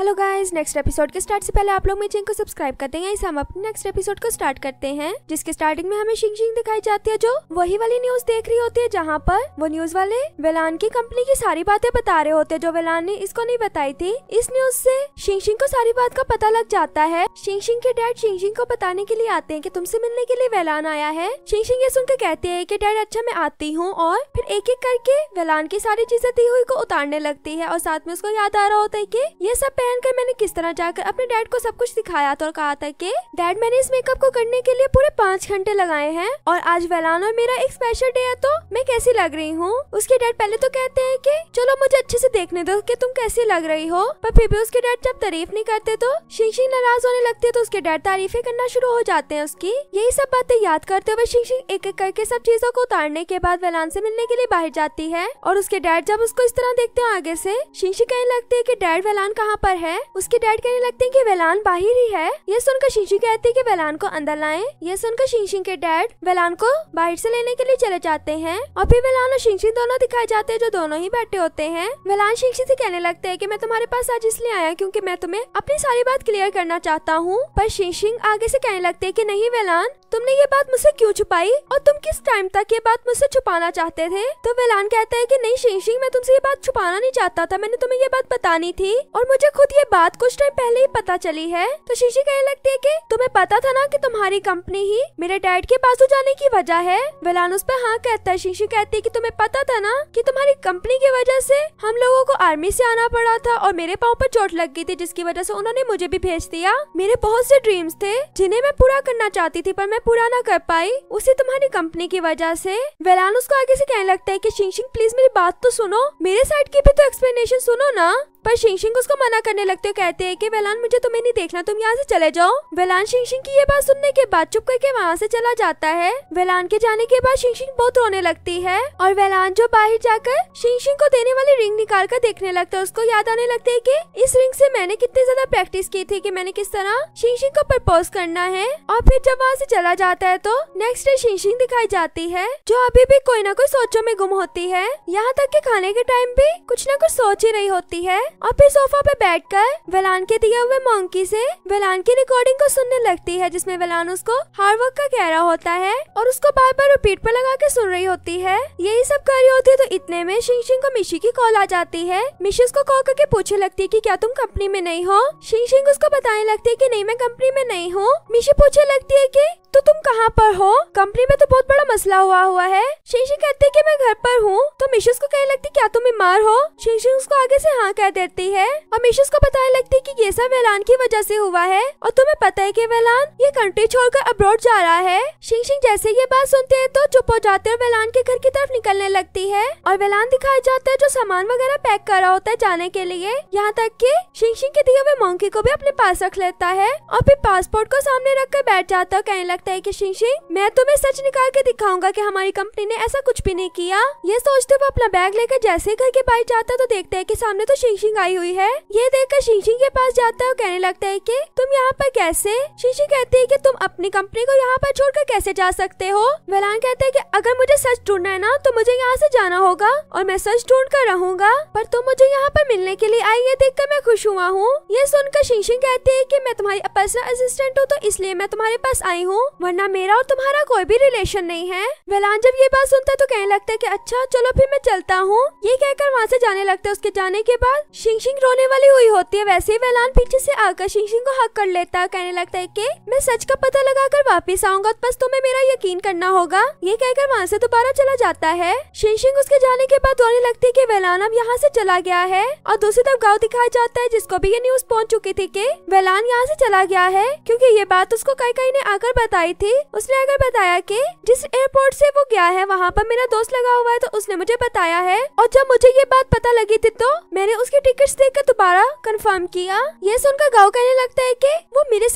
hello guys next episode के start से पहले आप लोग मेरे चैनल को सब्सक्राइब करते हैं इस हम अपने नेक्स्ट एपिसोड को स्टार्ट करते हैं जिसके स्टार्टिंग में हमें शिंग शिंग दिखाई जाती है जो वही वाली न्यूज देख रही होती है जहाँ पर वो न्यूज वाले वेलान की कंपनी की सारी बातें बता रहे होते हैं जो वेलान ने इसको नहीं बताई थी इस न्यूज ऐसी शिंग शिंग को सारी बात का पता लग जाता है शिंग शिंग के डैड शिंग शिंग को बताने के लिए आते हैं की तुमसे मिलने के लिए वेलान आया है शिंग शिंग ये सुनकर कहते हैं की डैड अच्छा मैं आती हूँ और फिर एक एक करके वेलान की सारी चीजें दी हुई को उतारने लगती है और साथ में उसको याद आ रहा होता है की ये सब पहनकर मैंने किस तरह जाकर अपने डैड को सब कुछ दिखाया था तो और कहा था कि डैड मैंने इस मेकअप को करने के लिए पूरे पाँच घंटे लगाए हैं और आज वेलान और मेरा एक स्पेशल डे है तो मैं कैसी लग रही हूँ उसके डैड पहले तो कहते हैं कि चलो मुझे अच्छे से देखने दो कि तुम कैसी लग रही हो पर फिर भी उसके डैड जब तारीफ नहीं करते तो शिंग शिंग नाराज होने लगती है तो उसके डैड तारीफे करना शुरू हो जाते हैं उसकी यही सब बातें याद करते हुए शिंग एक एक करके सब चीजों को उतारने के बाद वेलान से मिलने के लिए बाहर जाती है और उसके डैड जब उसको इस तरह देखते हैं आगे से शिंग कहने लगती है की डैड वेलान कहाँ पर है उसके डैड कहने लगते हैं कि वेलान बाहर ही है ये सुनकर शीशी कहती है कि वेलान को अंदर लाएं ये सुनकर शीशी के डैड वेलान को बाहर से लेने के लिए चले जाते हैं और फिर वेलान और शीशी दोनों दिखाए जाते हैं जो दोनों ही बैठे होते हैं वेलान शीशी से कहने लगते है की मैं तुम्हारे पास आज इसलिए आया क्यूँकी मैं तुम्हें अपनी सारी बात क्लियर करना चाहता हूँ पर शीशिंग आगे ऐसी कहने लगते है की नहीं वेलान तुमने ये बात मुझसे क्यों छुपाई और तुम किस टाइम तक ये बात मुझसे छुपाना चाहते थे तो वेलान कहता है कि नहीं शिंग मैं तुमसे ये बात छुपाना नहीं चाहता था मैंने तुम्हें ये बात बतानी थी और मुझे खुद ये बात कुछ टाइम पहले ही पता चली है तो शीशी कहने लगती है की तुम्हें पता था ना की तुम्हारी कंपनी ही मेरे डैड के पास जाने की वजह है वेलान उस पर हाँ कहता है शीशी कहती है की तुम्हें पता था ना की तुम्हारी कंपनी की वजह से हम लोगों को आर्मी से आना पड़ा था और मेरे पाँव पर चोट लग गई थी जिसकी वजह से उन्होंने मुझे भी भेज दिया मेरे बहुत से ड्रीम्स थे जिन्हें मैं पूरा करना चाहती थी पर मैं वादा पूरा ना कर पाई उसे तुम्हारी कंपनी की वजह से वेलान उसको आगे से कहने लगता है कि शिंग शिंग प्लीज मेरी बात तो सुनो मेरे साइड की भी तो एक्सप्लेनेशन सुनो ना पर शिंगशिंग उसको मना करने लगते हो कहते हैं कि वेलान मुझे तुम्हें नहीं देखना तुम यहाँ से चले जाओ वेलान शिंगशिंग की ये बात सुनने के बाद चुप करके वहाँ से चला जाता है वेलान के जाने के बाद शिंगशिंग बहुत रोने लगती है और वेलान जो बाहर जाकर शिंगशिंग को देने वाली रिंग निकाल कर देखने लगता है उसको याद आने लगते है की इस रिंग से मैंने कितनी ज्यादा प्रैक्टिस की थी की मैंने किस तरह शिंगशिंग को प्रपोज करना है और फिर जब वहाँ से चला जाता है तो नेक्स्ट डे शिंगशिंग दिखाई जाती है जो अभी भी कोई ना कोई सोचों में गुम होती है यहाँ तक के खाने के टाइम भी कुछ ना कुछ सोच ही रही होती है और फिर सोफा पे बैठकर वेलान के दिए हुए मंकी से वेलान की रिकॉर्डिंग को सुनने लगती है जिसमें वेलान उसको हार्ड वर्क का कह रहा होता है और उसको बार बार रिपीट पर लगा के सुन रही होती है यही सब कर रही होती है तो इतने में शिंग शिंग को मिशी की कॉल आ जाती है मिशी उसको कॉल करके पूछने लगती है की क्या तुम कंपनी में नहीं हो शिंग शिंग उसको बताने लगती है की नहीं मैं कंपनी में नहीं हूँ मिशी पूछने लगती है की तो तुम कहाँ पर हो कंपनी में तो बहुत बड़ा मसला हुआ हुआ है शीशी कहती कि मैं घर पर हूँ तो मिशेस को कहने लगती क्या तुम बीमार हो शीशी उसको आगे से हाँ कह देती है और मिशेस को बताने लगती कि ये सब वेलान की वजह से हुआ है और तुम्हें पता है कि वेलान ये कंट्री छोड़कर अब्रॉड जा रहा है शिंग जैसे ये बात सुनते है तो चुप हो जाते और वेलान के घर की तरफ निकलने लगती है और वेलान दिखाया जाता है जो सामान वगैरह पैक कर रहा होता है जाने के लिए यहाँ तक की शिंग के दिए हुए मोंकी को भी अपने पास रख लेता है और फिर पासपोर्ट को सामने रख कर बैठ जाता है कहने लगता है की शिंग मैं तुम्हें सच निकाल के दिखाऊंगा कि हमारी कंपनी ने ऐसा कुछ भी नहीं किया ये सोचते हुए अपना बैग लेकर जैसे घर के बाहर जाता है तो देखते है कि सामने तो शिंगशिंग आई हुई है ये देखकर शिंगशिंग के पास जाता है और कहने लगता है कि तुम यहाँ पर कैसे शीशिंग कहती है कि तुम अपनी कंपनी को यहाँ पर छोड़कर कैसे जा सकते हो वेलान कहते हैं कि अगर मुझे सच ढूंढना है ना तो मुझे यहाँ से जाना होगा और मैं सच ढूंढ कर रहूंगा पर तुम मुझे यहाँ पर मिलने के लिए आई ये कर मैं खुश हुआ हूँ ये सुनकर शिंगशिंग कहती है की मैं तुम्हारी पर्सनल असिस्टेंट हूँ तो इसलिए मैं तुम्हारे पास आई हूँ वरना मेरा और तुम्हारा कोई भी रिलेशन नहीं हैं वेलान जब ये बात सुनता है तो कहने लगता है कि अच्छा चलो फिर मैं चलता हूँ ये कहकर वहाँ से जाने लगता है उसके जाने के बाद शिंग शिंग रोने वाली हुई होती है वैसे ही वेलान पीछे से आकर शिंग शिंग को हक कर लेता है कहने लगता है की मैं सच का पता लगा कर वापिस आऊंगा तो बस तुम्हें मेरा यकीन करना होगा ये कहकर वहाँ ऐसी दोबारा चला जाता है शिंग शिंग उसके जाने के बाद रोने लगती है की वेलान अब यहाँ ऐसी चला गया है और दूसरी तरफ गाँव दिखाया जाता है जिसको भी ये न्यूज पहुँच चुकी थी की वेलान यहाँ ऐसी चला गया है क्यूँकी ये बात उसको कई कई ने आकर बताई थी उसने आकर बताया की जिस एयरपोर्ट से वो गया है वहाँ पर मेरा दोस्त लगा हुआ है तो उसने मुझे बताया है और जब मुझे ये बात पता लगी थी तो मैंने उसकी टिकट देख कर दोबारा कंफर्म किया ये सुनकर गाँव कहने लगता है की वो मेरे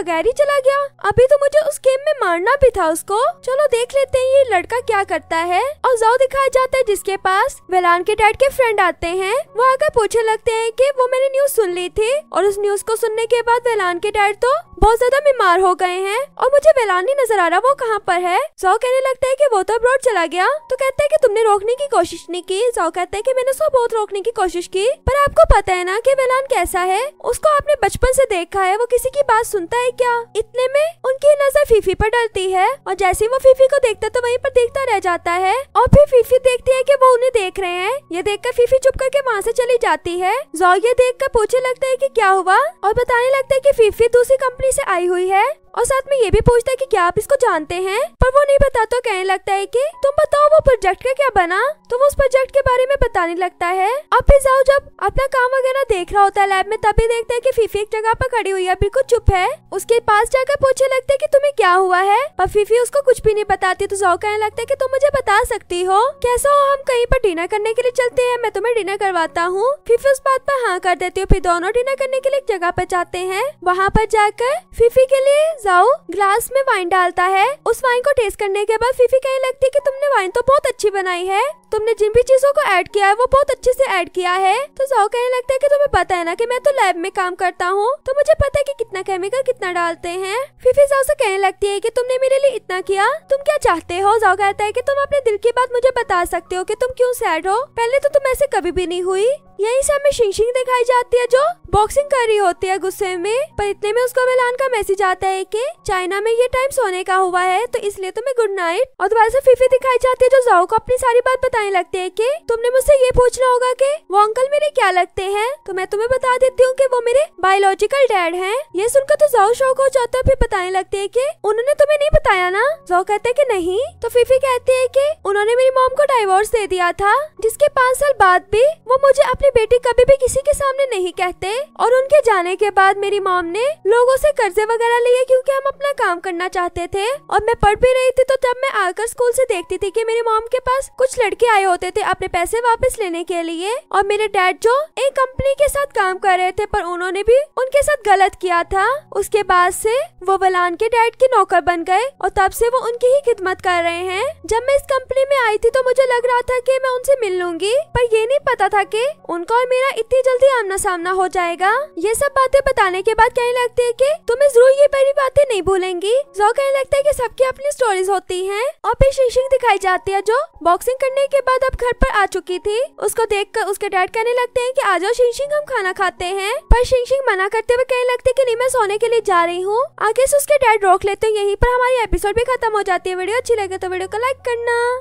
बगैर ही चला गया अभी तो मुझे उस गेम में मारना भी था उसको चलो देख लेते हैं ये लड़का क्या करता है और जो दिखाया जाता है जिसके पास वेलान के डैड के फ्रेंड आते हैं वो आकर पूछे लगते हैं कि वो मैंने न्यूज सुन ली थी और उस न्यूज को सुनने के बाद वेलान के डैड तो बहुत ज्यादा बीमार हो गए हैं और मुझे वेलान ही नजर आ रहा वो कहाँ पर है जो कहने लगता है की वो तो अब्रॉड चला गया तो कहते हैं की तुमने रोकने की कोशिश नहीं की जो कहते हैं की मैंने उसको बहुत रोकने की कोशिश की पर आपको पता है ना की वेलान कैसा है उसको आपने बचपन से देखा है वो किसी की बात सुनता है है क्या इतने में उनकी नजर फीफी पर डलती है और जैसे वो फीफी को देखता है तो वहीं पर देखता रह जाता है और फिर फीफी देखती है कि वो उन्हें देख रहे हैं ये देखकर फीफी चुप करके वहाँ से चली जाती है जॉय ये देख कर पूछे लगता है की क्या हुआ और बताने लगता है की फीफी दूसरी कंपनी से आई हुई है और साथ में ये भी पूछता है कि क्या आप इसको जानते हैं पर वो नहीं बताता तो कहने लगता है कि तुम बताओ वो प्रोजेक्ट का क्या बना तो वो उस प्रोजेक्ट के बारे में बताने लगता है और फिर जाओ जब अपना काम वगैरह देख रहा होता है लैब में तभी देखता है कि फीफी एक जगह पर खड़ी हुई है बिल्कुल चुप है उसके पास जाकर पूछने लगता है की तुम्हें क्या हुआ है और फीफी उसको कुछ भी नहीं बताती तो जाओ कहने लगता है की तुम मुझे बता सकती हो कैसा हो हम कहीं पर डिनर करने के लिए चलते हैं मैं तुम्हें डिनर करवाता हूँ फीफी उस बात पर हाँ कर देती हूँ फिर दोनों डिनर करने के लिए एक जगह पर जाते हैं वहाँ पर जाकर फीफी के लिए जाओ ग्लास में वाइन डालता है उस वाइन को टेस्ट करने के बाद फीफी कहने लगती है कि तुमने वाइन तो बहुत अच्छी बनाई है तुमने जिन भी चीजों को ऐड किया है वो बहुत अच्छे से ऐड किया है तो जाओ कहने लगता है कि तुम्हें पता है ना कि मैं तो लैब में काम करता हूँ तो मुझे पता है कि कितना केमिकल कितना डालते हैं फीफी जाओ से कहने लगती है की तुमने मेरे लिए इतना किया तुम क्या चाहते हो जाओ कहता है की तुम अपने दिल की बात मुझे बता सकते हो की तुम क्यूँ सैड हो पहले तो तुम ऐसे कभी भी नहीं हुई यही से हमें शिंग शिंग दिखाई जाती है जो बॉक्सिंग कर रही होती है गुस्से में पर इतने में उसको मिलान का मैसेज आता है कि चाइना में ये टाइम सोने का हुआ है तो इसलिए तुम्हें गुड नाइट और दोबारा से फीफी दिखाई जाती है जो जाओ को अपनी सारी बात बताने लगते है की तुमने मुझसे ये पूछना होगा की वो अंकल मेरे क्या लगते है तो मैं तुम्हें बता देती हूँ की वो मेरे बायोलॉजिकल डैड है ये सुनकर तो जाओ शौक हो जाता है फिर बताने लगते है की उन्होंने तुम्हें नहीं बताया ना जाओ कहते की नहीं तो फीफी कहती है की उन्होंने मेरी मोम को डाइवोर्स दे दिया था जिसके पाँच साल बाद भी वो मुझे अपने मेरे बेटे कभी भी किसी के सामने नहीं कहते और उनके जाने के बाद मेरी मॉम ने लोगों से कर्जे वगैरह लिए क्योंकि हम अपना काम करना चाहते थे और मैं पढ़ भी रही थी तो तब मैं आकर स्कूल से देखती थी कि मेरी मॉम के पास कुछ लड़के आए होते थे अपने पैसे वापस लेने के लिए और मेरे डैड जो एक कंपनी के साथ काम कर रहे थे पर उन्होंने भी उनके साथ गलत किया था उसके बाद से वो बलान के डैड के नौकर बन गए और तब से वो उनकी ही खिदमत कर रहे हैं जब मैं इस कंपनी में आई थी तो मुझे लग रहा था कि मैं उनसे मिल लूंगी पर ये नहीं पता था कि उनका और मेरा इतनी जल्दी आमना सामना हो जाएगा ये सब बातें बताने के बाद कहने लगते है की तुम्हें जरूर ये पहली बातें नहीं भूलेंगी जो कहने लगता है की सबकी अपनी स्टोरीज होती है और फिर शीशिंग दिखाई जाती है जो बॉक्सिंग करने के बाद अब घर पर आ चुकी थी उसको कर उसके डैड कहने लगते है की आ जाओ शीशिंग हम खाना खाते हैं पर शीशिंग मना करते हुए कहने लगते की नहीं मैं सोने के लिए जा रही हूँ आगे से उसके डैड रोक लेते हैं यहीं पर हमारी एपिसोड भी खत्म हो जाती है वीडियो अच्छी लगे तो वीडियो को लाइक करना